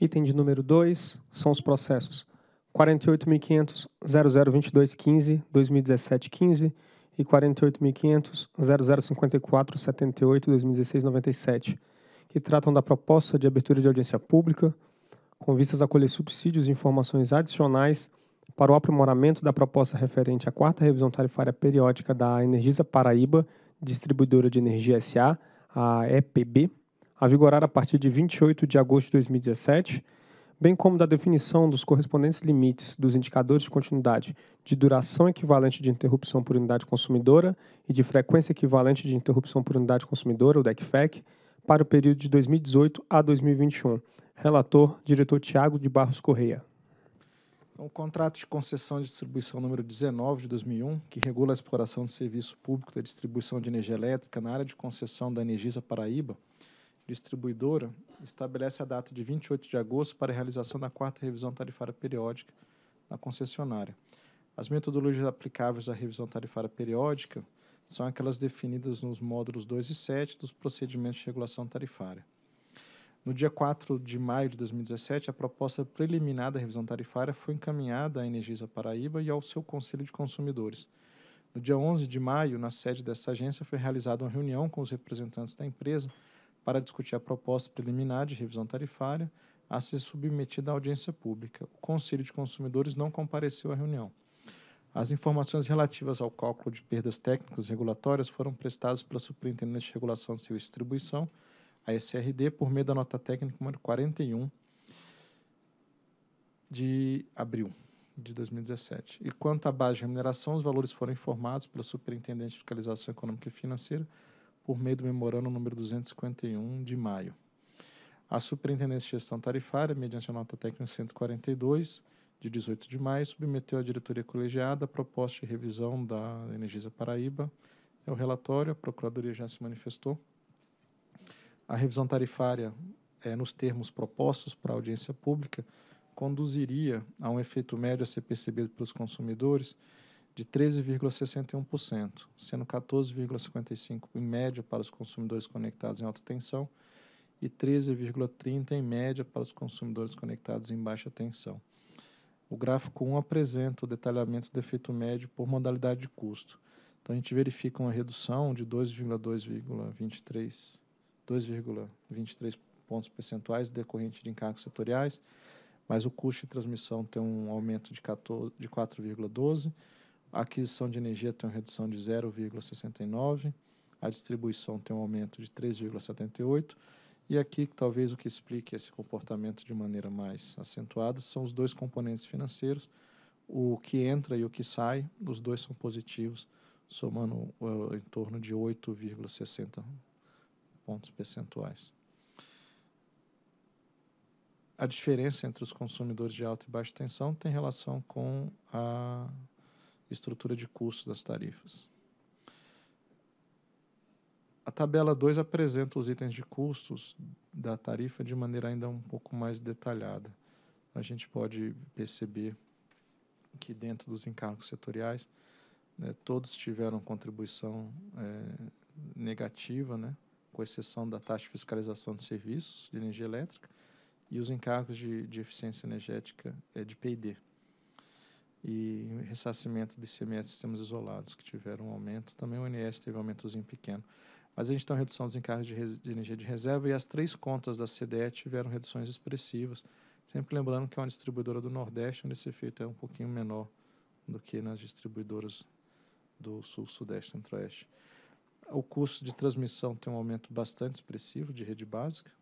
Item de número 2 são os processos 48.500.002215.2017.15 e 48.500.0054.78.2016.97, que tratam da proposta de abertura de audiência pública, com vistas a colher subsídios e informações adicionais para o aprimoramento da proposta referente à quarta revisão tarifária periódica da Energisa Paraíba, distribuidora de energia SA, a EPB, a vigorar a partir de 28 de agosto de 2017, bem como da definição dos correspondentes limites dos indicadores de continuidade de duração equivalente de interrupção por unidade consumidora e de frequência equivalente de interrupção por unidade consumidora, o DECFEC, para o período de 2018 a 2021. Relator, diretor Tiago de Barros Correia. Então, o contrato de concessão de distribuição número 19 de 2001, que regula a exploração do serviço público da distribuição de energia elétrica na área de concessão da Energisa Paraíba, distribuidora estabelece a data de 28 de agosto para a realização da quarta revisão tarifária periódica na concessionária. As metodologias aplicáveis à revisão tarifária periódica são aquelas definidas nos módulos 2 e 7 dos procedimentos de regulação tarifária. No dia 4 de maio de 2017, a proposta preliminar da revisão tarifária foi encaminhada à Energisa Paraíba e ao seu Conselho de Consumidores. No dia 11 de maio, na sede dessa agência, foi realizada uma reunião com os representantes da empresa para discutir a proposta preliminar de revisão tarifária a ser submetida à audiência pública. O Conselho de Consumidores não compareceu à reunião. As informações relativas ao cálculo de perdas técnicas regulatórias foram prestadas pela Superintendente de Regulação de Serviço de Distribuição, a SRD, por meio da nota técnica número 41 de abril de 2017. E quanto à base de remuneração, os valores foram informados pela Superintendente de Fiscalização Econômica e Financeira por meio do memorando número 251 de maio. A Superintendência de Gestão Tarifária, mediante a nota técnica 142, de 18 de maio, submeteu à diretoria colegiada a proposta de revisão da Energisa Paraíba. É o relatório, a Procuradoria já se manifestou. A revisão tarifária, é, nos termos propostos para a audiência pública, conduziria a um efeito médio a ser percebido pelos consumidores de 13,61%, sendo 14,55% em média para os consumidores conectados em alta tensão e 13,30% em média para os consumidores conectados em baixa tensão. O gráfico 1 apresenta o detalhamento do efeito médio por modalidade de custo. Então, a gente verifica uma redução de 2,23 2,23 pontos percentuais decorrente de encargos setoriais, mas o custo de transmissão tem um aumento de, de 4,12 a aquisição de energia tem uma redução de 0,69, a distribuição tem um aumento de 3,78, e aqui talvez o que explique esse comportamento de maneira mais acentuada são os dois componentes financeiros, o que entra e o que sai, os dois são positivos, somando eh, em torno de 8,60 pontos percentuais. A diferença entre os consumidores de alta e baixa tensão tem relação com a estrutura de custo das tarifas. A tabela 2 apresenta os itens de custos da tarifa de maneira ainda um pouco mais detalhada. A gente pode perceber que dentro dos encargos setoriais, né, todos tiveram contribuição é, negativa, né, com exceção da taxa de fiscalização de serviços de energia elétrica e os encargos de, de eficiência energética é, de P&D e ressarcimento de semestres sistemas isolados, que tiveram um aumento. Também o ONS teve um aumentozinho pequeno. Mas a gente tem uma redução dos encargos de, de energia de reserva e as três contas da CDE tiveram reduções expressivas. Sempre lembrando que é uma distribuidora do Nordeste, onde esse efeito é um pouquinho menor do que nas distribuidoras do Sul, Sudeste, Centro-Oeste. O custo de transmissão tem um aumento bastante expressivo de rede básica.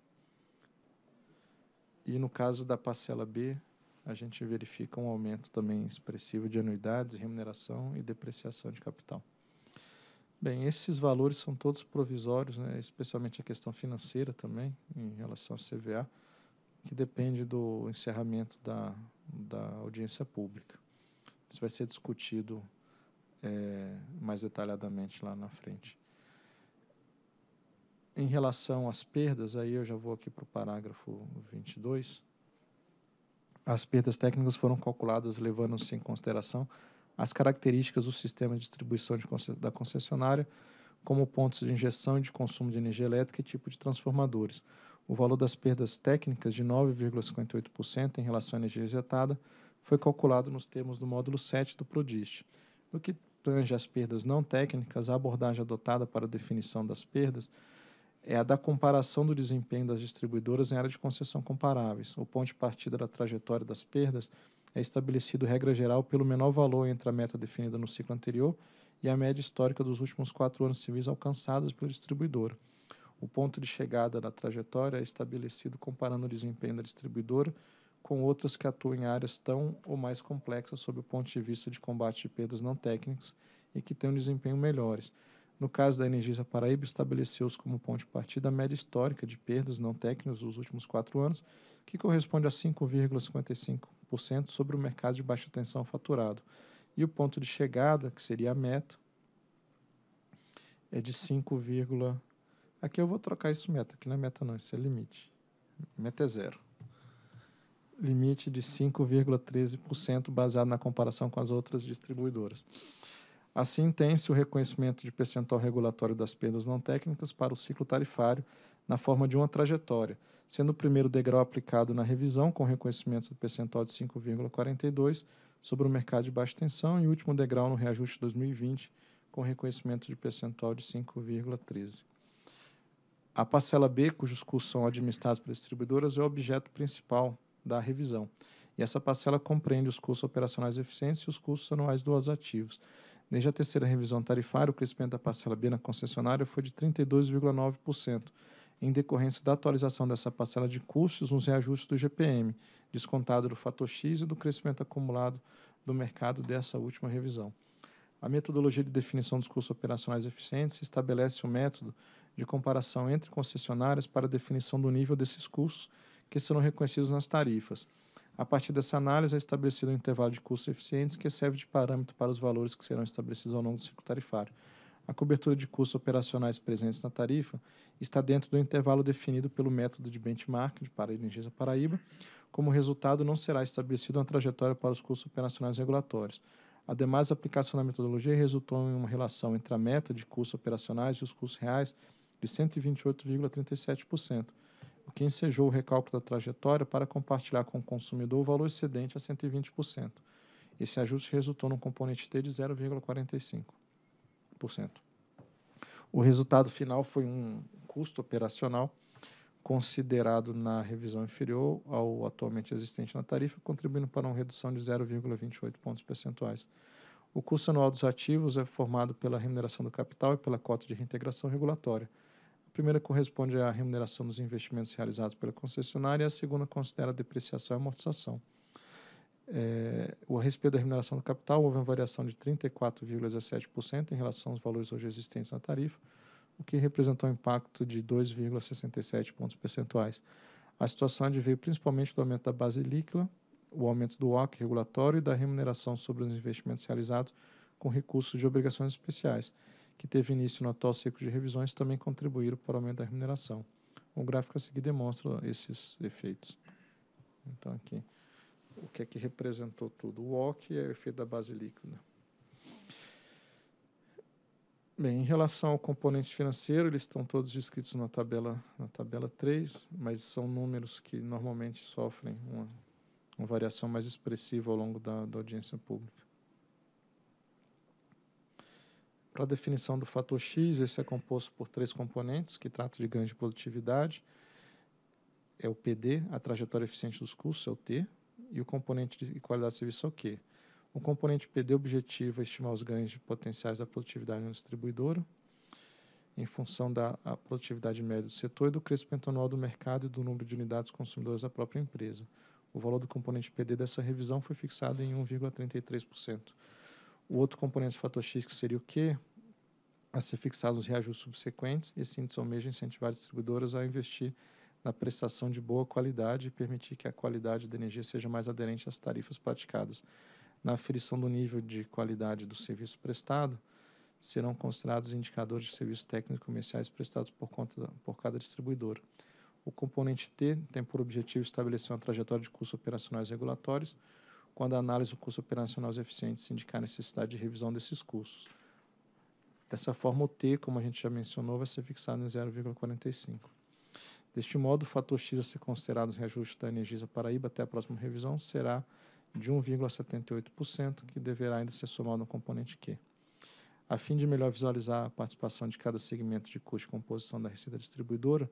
E no caso da parcela B, a gente verifica um aumento também expressivo de anuidades, remuneração e depreciação de capital. Bem, esses valores são todos provisórios, né, especialmente a questão financeira também, em relação à CVA, que depende do encerramento da, da audiência pública. Isso vai ser discutido é, mais detalhadamente lá na frente. Em relação às perdas, aí eu já vou aqui para o parágrafo 22 as perdas técnicas foram calculadas levando-se em consideração as características do sistema de distribuição de conce da concessionária, como pontos de injeção e de consumo de energia elétrica e tipo de transformadores. O valor das perdas técnicas de 9,58% em relação à energia injetada foi calculado nos termos do módulo 7 do PRODIST. No que tange às perdas não técnicas, a abordagem adotada para a definição das perdas é a da comparação do desempenho das distribuidoras em área de concessão comparáveis. O ponto de partida da trajetória das perdas é estabelecido, regra geral, pelo menor valor entre a meta definida no ciclo anterior e a média histórica dos últimos quatro anos civis alcançados pela distribuidora. O ponto de chegada da trajetória é estabelecido comparando o desempenho da distribuidora com outras que atuam em áreas tão ou mais complexas sob o ponto de vista de combate de perdas não técnicas e que têm um desempenho melhores. No caso da Energisa Paraíba, estabeleceu-se como ponto de partida a média histórica de perdas não técnicas dos últimos quatro anos, que corresponde a 5,55% sobre o mercado de baixa tensão faturado. E o ponto de chegada, que seria a meta, é de 5, aqui eu vou trocar isso meta, aqui não é meta não, isso é limite. Meta é zero. Limite de 5,13% baseado na comparação com as outras distribuidoras. Assim, tem-se o reconhecimento de percentual regulatório das perdas não técnicas para o ciclo tarifário na forma de uma trajetória, sendo o primeiro degrau aplicado na revisão com reconhecimento do percentual de 5,42 sobre o mercado de baixa tensão e o último degrau no reajuste 2020 com reconhecimento de percentual de 5,13. A parcela B, cujos custos são administrados pelas distribuidoras, é o objeto principal da revisão. E essa parcela compreende os custos operacionais eficientes e os custos anuais dos ativos. Desde a terceira revisão tarifária, o crescimento da parcela B na concessionária foi de 32,9%, em decorrência da atualização dessa parcela de custos nos reajustes do GPM, descontado do fator X e do crescimento acumulado do mercado dessa última revisão. A metodologia de definição dos custos operacionais eficientes estabelece o um método de comparação entre concessionárias para definição do nível desses custos que serão reconhecidos nas tarifas. A partir dessa análise, é estabelecido um intervalo de custos eficientes que serve de parâmetro para os valores que serão estabelecidos ao longo do ciclo tarifário. A cobertura de custos operacionais presentes na tarifa está dentro do intervalo definido pelo método de benchmark de a Energisa Paraíba. Como resultado, não será estabelecida uma trajetória para os custos operacionais regulatórios. Ademais, a aplicação da metodologia resultou em uma relação entre a meta de custos operacionais e os custos reais de 128,37%, o que ensejou o recálculo da trajetória para compartilhar com o consumidor o valor excedente a 120%. Esse ajuste resultou num componente T de 0,45%. O resultado final foi um custo operacional considerado na revisão inferior ao atualmente existente na tarifa, contribuindo para uma redução de 0,28 pontos percentuais. O custo anual dos ativos é formado pela remuneração do capital e pela cota de reintegração regulatória primeira corresponde à remuneração dos investimentos realizados pela concessionária e a segunda considera a depreciação e amortização. É, o respeito da remuneração do capital, houve uma variação de 34,17% em relação aos valores hoje existentes na tarifa, o que representou um impacto de 2,67 pontos percentuais. A situação adveio principalmente do aumento da base líquida, o aumento do OC regulatório e da remuneração sobre os investimentos realizados com recursos de obrigações especiais que teve início no atual ciclo de revisões, também contribuíram para o aumento da remuneração. O gráfico a seguir demonstra esses efeitos. Então, aqui, o que é que representou tudo? O OC é o efeito da base líquida. Bem, em relação ao componente financeiro, eles estão todos descritos na tabela, na tabela 3, mas são números que normalmente sofrem uma, uma variação mais expressiva ao longo da, da audiência pública. Para a definição do fator X, esse é composto por três componentes que tratam de ganho de produtividade. É o PD, a trajetória eficiente dos custos, é o T, e o componente de qualidade de serviço é o Q. O componente PD objetivo é estimar os ganhos de potenciais da produtividade no distribuidor, em função da produtividade média do setor e do crescimento anual do mercado e do número de unidades consumidoras da própria empresa. O valor do componente PD dessa revisão foi fixado em 1,33%. O outro componente do fator X, que seria o Q, a ser fixado nos reajustes subsequentes, esse índice almeja incentivar as distribuidoras a investir na prestação de boa qualidade e permitir que a qualidade da energia seja mais aderente às tarifas praticadas. Na aferição do nível de qualidade do serviço prestado, serão considerados indicadores de serviços técnicos e comerciais prestados por, conta, por cada distribuidora. O componente T tem por objetivo estabelecer uma trajetória de custos operacionais regulatórios, quando a análise do custo operacional é eficientes indicar a necessidade de revisão desses cursos. Dessa forma, o T, como a gente já mencionou, vai ser fixado em 0,45. Deste modo, o fator X a ser considerado no reajuste da Energisa Paraíba até a próxima revisão será de 1,78%, que deverá ainda ser somado no componente Q. A fim de melhor visualizar a participação de cada segmento de custo e composição da receita distribuidora,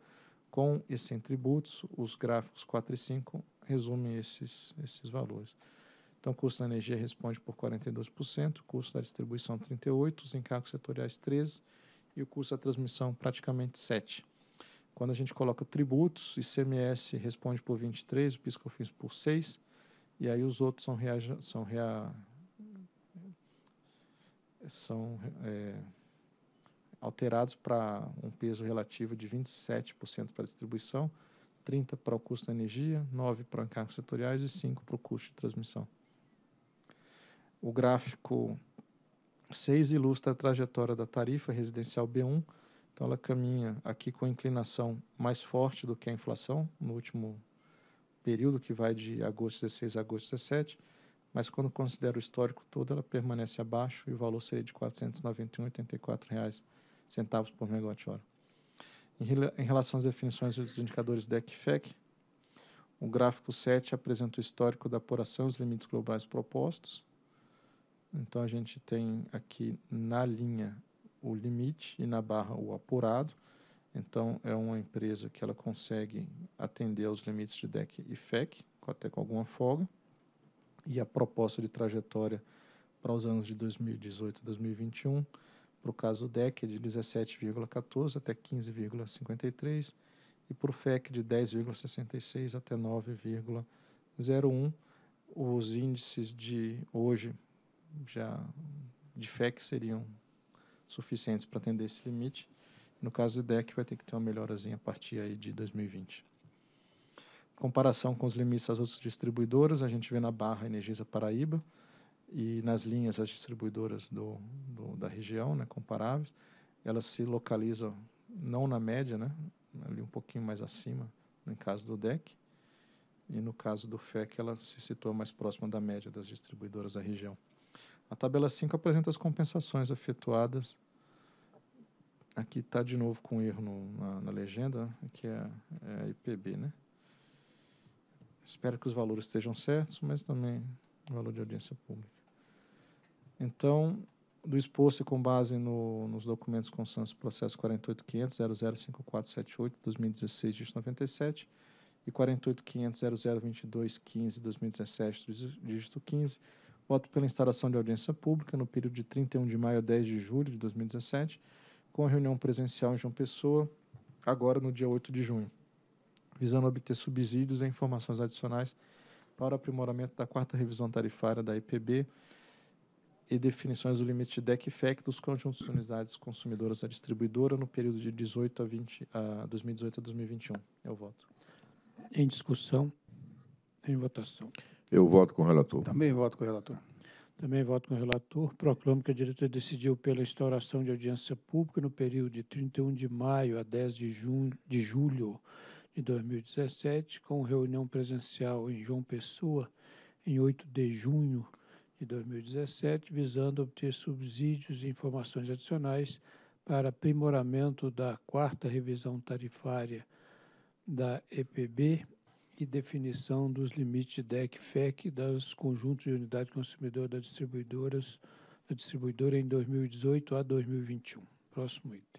com e sem tributos, os gráficos 4 e 5 resumem esses, esses valores. Então, o custo da energia responde por 42%, o custo da distribuição 38%, os encargos setoriais 13% e o custo da transmissão praticamente 7%. Quando a gente coloca tributos, ICMS responde por 23%, o PiscoFins por 6%, e aí os outros são, rea, são, rea, são é, alterados para um peso relativo de 27% para a distribuição, 30% para o custo da energia, 9% para encargos setoriais e 5% para o custo de transmissão. O gráfico 6 ilustra a trajetória da tarifa residencial B1. Então, ela caminha aqui com inclinação mais forte do que a inflação no último período, que vai de agosto 16 a agosto 17. Mas, quando considera o histórico todo, ela permanece abaixo e o valor seria de R$ 491,84 por megawatt-hora. Em relação às definições dos indicadores DEC e FEC, o gráfico 7 apresenta o histórico da apuração e os limites globais propostos. Então a gente tem aqui na linha o limite e na barra o apurado. Então é uma empresa que ela consegue atender aos limites de DEC e FEC, até com alguma folga. E a proposta de trajetória para os anos de 2018 e 2021, para o caso do DEC é de 17,14 até 15,53 e para o FEC de 10,66 até 9,01. Os índices de hoje já de fé que seriam suficientes para atender esse limite. No caso do DEC, vai ter que ter uma melhorazinha a partir aí de 2020. Em comparação com os limites das outras distribuidoras, a gente vê na barra Energisa Paraíba e nas linhas as distribuidoras do, do, da região, né, comparáveis, elas se localizam não na média, né, ali um pouquinho mais acima, no caso do DEC, e no caso do FEC, ela se situa mais próxima da média das distribuidoras da região. A tabela 5 apresenta as compensações efetuadas. Aqui está de novo com erro no, na, na, legenda, né, que é, é, IPB, né? Espero que os valores estejam certos, mas também o valor de audiência pública. Então, do exposto com base no, nos documentos constantes do processo 48.500.005478-2016, dígito 97, e 48.500.002215-2017, dígito 15, voto pela instalação de audiência pública no período de 31 de maio a 10 de julho de 2017, com a reunião presencial em João Pessoa, agora no dia 8 de junho, visando obter subsídios e informações adicionais para o aprimoramento da quarta revisão tarifária da IPB e definições do limite de DEC e FEC dos conjuntos de unidades consumidoras da distribuidora no período de 18 a, 20, a 2018 a 2021. Eu é voto. Em discussão, em votação. Eu voto com o relator. Também voto com o relator. Também voto com o relator. Proclamo que a diretoria decidiu pela instauração de audiência pública no período de 31 de maio a 10 de, junho, de julho de 2017, com reunião presencial em João Pessoa, em 8 de junho de 2017, visando obter subsídios e informações adicionais para aprimoramento da quarta revisão tarifária da EPB e definição dos limites de DEC FEC dos conjuntos de unidade consumidor das distribuidoras da distribuidora em 2018 a 2021. Próximo item.